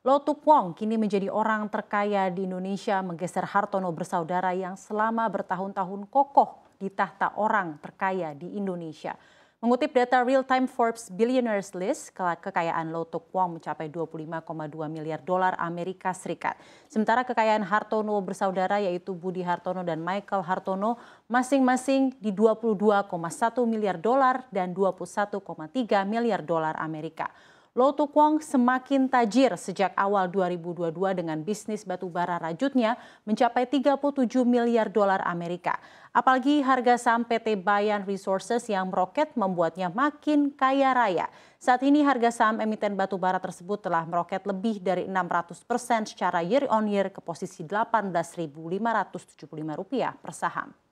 Lotuk Wong kini menjadi orang terkaya di Indonesia menggeser Hartono bersaudara yang selama bertahun-tahun kokoh di tahta orang terkaya di Indonesia. Mengutip data Real Time Forbes Billionaires List, kekayaan Lotuk Wong mencapai 25,2 miliar dolar Amerika Serikat. Sementara kekayaan Hartono bersaudara yaitu Budi Hartono dan Michael Hartono masing-masing di 22,1 miliar dolar dan 21,3 miliar dolar Amerika. Lotu Kwong semakin tajir sejak awal 2022 dengan bisnis batu bara rajutnya mencapai 37 miliar dolar Amerika. Apalagi harga saham PT Bayan Resources yang meroket membuatnya makin kaya raya. Saat ini harga saham emiten batu bara tersebut telah meroket lebih dari 600 persen secara year on year ke posisi 18.575 rupiah per saham.